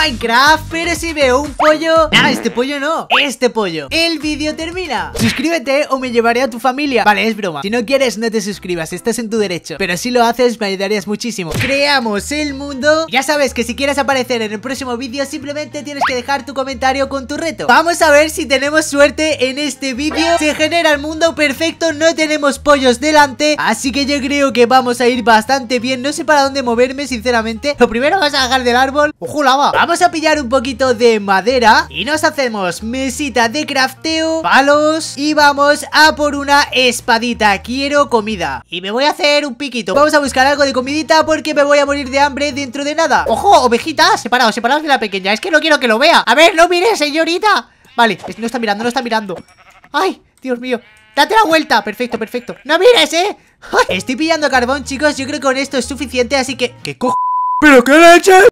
Minecraft, pero si veo un pollo... Ah, este pollo no, este pollo. El vídeo termina. Suscríbete o me llevaré a tu familia. Vale, es broma. Si no quieres, no te suscribas, estás en tu derecho. Pero si lo haces, me ayudarías muchísimo. Creamos el mundo. Ya sabes que si quieres aparecer en el próximo vídeo, simplemente tienes que dejar tu comentario con tu reto. Vamos a ver si tenemos suerte en este vídeo. Se genera el mundo perfecto, no tenemos pollos delante, así que yo creo que vamos a ir bastante bien. No sé para dónde moverme, sinceramente. Lo primero vas a dejar del árbol. ¡Ojo, ¡Vamos! Vamos a pillar un poquito de madera y nos hacemos mesita de crafteo, palos y vamos a por una espadita. Quiero comida. Y me voy a hacer un piquito. Vamos a buscar algo de comidita porque me voy a morir de hambre dentro de nada. ¡Ojo, ovejita! Separados, separados de la pequeña. Es que no quiero que lo vea. A ver, no mire, señorita. Vale, no está mirando, no está mirando. ¡Ay, Dios mío! ¡Date la vuelta! Perfecto, perfecto. ¡No mires, eh! Estoy pillando carbón, chicos. Yo creo que con esto es suficiente, así que... que cojo? ¿Pero qué leche?